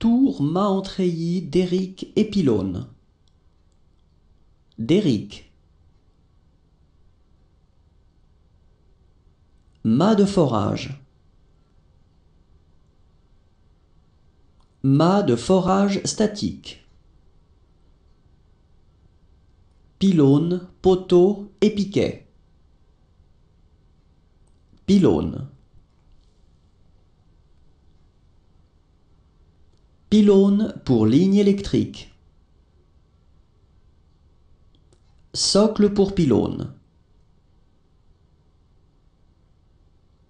Tour Maentreilly Déric Épilone. Déric. Mât de forage. Mât de forage statique. Pylône, poteau et piquet. Pylône. Pylône pour ligne électrique. Socle pour pylône.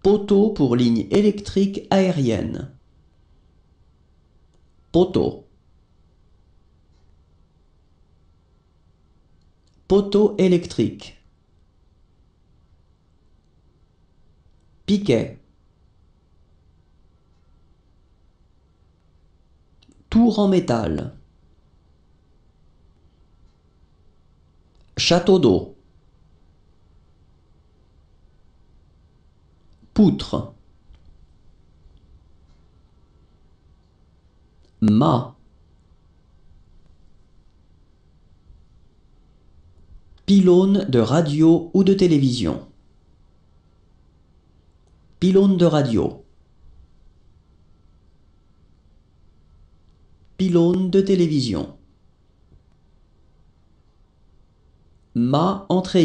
Poteau pour ligne électrique aérienne. Poteau. Poteau électrique. Piquet. en métal. Château d'eau. Poutre. ma, Pylône de radio ou de télévision. Pylône de radio. Pylône de télévision. Ma entre